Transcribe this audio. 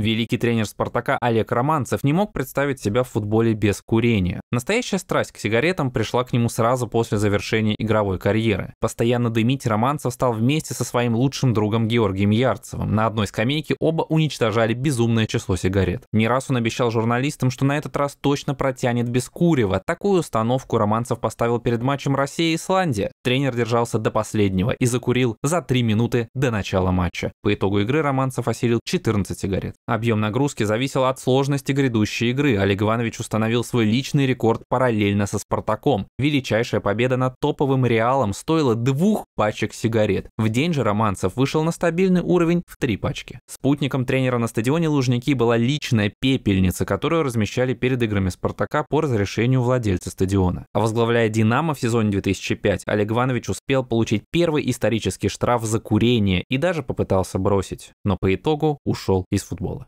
Великий тренер «Спартака» Олег Романцев не мог представить себя в футболе без курения. Настоящая страсть к сигаретам пришла к нему сразу после завершения игровой карьеры. Постоянно дымить Романцев стал вместе со своим лучшим другом Георгием Ярцевым. На одной скамейке оба уничтожали безумное число сигарет. Не раз он обещал журналистам, что на этот раз точно протянет без курева. Такую установку Романцев поставил перед матчем Россия и Исландия. Тренер держался до последнего и закурил за три минуты до начала матча. По итогу игры Романцев осилил 14 сигарет. Объем нагрузки зависел от сложности грядущей игры. а Легванович установил свой личный рекорд параллельно со «Спартаком». Величайшая победа над топовым «Реалом» стоила двух пачек сигарет. В день же Романцев вышел на стабильный уровень в три пачки. Спутником тренера на стадионе Лужники была личная пепельница, которую размещали перед играми «Спартака» по разрешению владельца стадиона. А возглавляя «Динамо» в сезоне 2005, Олег Иванович успел получить первый исторический штраф за курение и даже попытался бросить, но по итогу ушел из футбола.